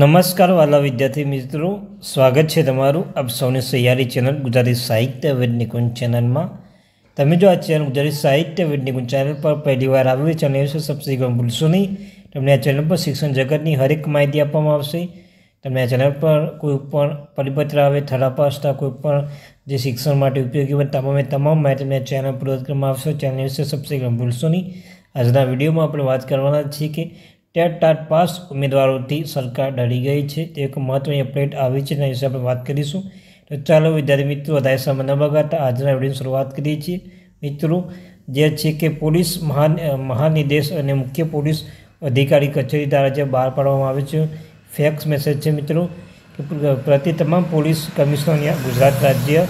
નમસ્કાર વાલા વિદ્યાર્થી મિત્રો સ્વાગત છે તમારું આપ સૌની સહયારી ચેનલ ગુજરાતી સાહિત્ય વેદ નિકુંજ ચેનલમાં તમે જો આ ચેનલ ગુજરાતી સાહિત્ય વેદ નિકુંજ ચેનલ પર પહેલીવાર આવી ચેનલ વિશે સબસ્ક્રાઈબ ભૂલશો નહીં તમને આ ચેનલ પર શિક્ષણ જગતની હરેક માહિતી આપવામાં આવશે તમને આ ચેનલ પર કોઈ પણ પરિપત્ર આવે થરાપ પાસતા કોઈ પણ જે શિક્ષણ માટે ઉપયોગી બને તમામે તમામ માહિતી તમને ચેનલ પર આવશે ચેનલ વિશે સબસ્ક્રાઈબ ભૂલશો નહીં આજના વિડીયોમાં આપણે વાત કરવાના છીએ કે ટેટ ટાટ પાસ ઉમેદવારોથી સરકાર ડરી ગઈ છે તે એક મહત્વની અપડેટ આવી છે તેના વિશે આપણે વાત કરીશું તો ચાલો વિદ્યાર્થી મિત્રો વધારે સમય ન બગાડતા આજના વિડીયોની શરૂઆત કરીએ છીએ મિત્રો જે છે કે પોલીસ મહાન મહાનિર્દેશ અને મુખ્ય પોલીસ અધિકારી કચેરી દ્વારા જે બહાર પાડવામાં આવે છે ફેક્સ મેસેજ છે મિત્રો પ્રતિ તમામ પોલીસ કમિશનર ગુજરાત રાજ્ય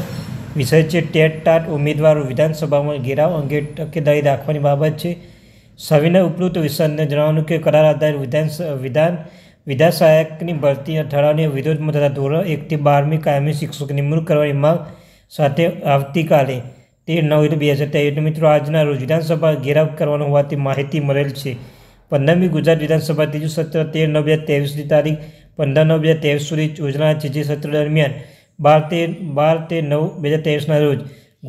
વિષય છે ટેટ ટાટ ઉમેદવારો વિધાનસભામાં ઘેરાવ અંગે તકેદારી રાખવાની બાબત છે સવિનય ઉપલુત વિસનને જણાવવાનું કે કરાર આધારિત વિધાન વિધાન વિધા સહાયકની ભરતી ઠરાવની વિરોધમાં થતા ધોરણ એકથી બારમી કાયમી શિક્ષક નિમણૂક કરવાની માંગ સાથે આવતીકાલે તેર નવ બે હજાર તેર મિત્રો આજના રોજ વિધાનસભા ઘેરાવ કરવાનો હોવાથી માહિતી મળેલ છે પંદરમી ગુજરાત વિધાનસભા ત્રીજું સત્ર તેર નવ બે હજાર ત્રેવીસની તારીખ પંદર નવ બે હજાર ત્રેવીસ સુધી યોજના છે જે સત્ર દરમિયાન બાર તેર બાર તેર નવ બે હજાર તેવીસના રોજ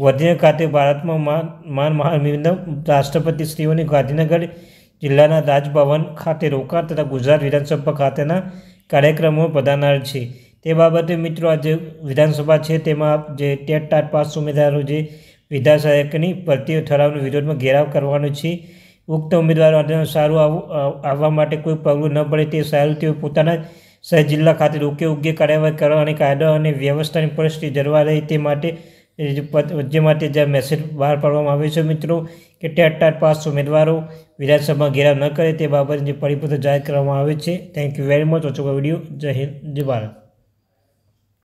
ગાંધીનગર ખાતે ભારતમાં માન મહામિંદમ રાષ્ટ્રપતિ શ્રીઓની ગાંધીનગર જિલ્લાના રાજભવન ખાતે રોકાણ તથા ગુજરાત વિધાનસભા ખાતેના કાર્યક્રમો પ્રધાનાર છે તે બાબતે મિત્રો આજે વિધાનસભા છે તેમાં જે ટેટ ટાટ પાસ ઉમેદવારો જે વિધાનસહાયકની ભરતી ઠરાવનો વિરોધમાં ઘેરાવ કરવાનો છે ઉક્ત ઉમેદવારો સારું આવવા માટે કોઈ પગલું ન પડે તે સારું તેઓ પોતાના શહેર જિલ્લા ખાતે રોકે ઉગ્ય કાર્યવાહી કરવા અને કાયદો અને વ્યવસ્થાની પરિસ્થિતિ જળવા રહે તે માટે જે માટે જે મેસેજ બહાર પાડવામાં આવ્યો છે મિત્રો કે ટેટ પાસ ઉમેદવારો વિધાનસભામાં ઘેરાવ ન કરે તે બાબતની જે પરિપત્ર જાહેર કરવામાં આવે છે થેન્ક યુ વેરી મચ ઓછો વિડીયો જય હિન્દ જય ભારત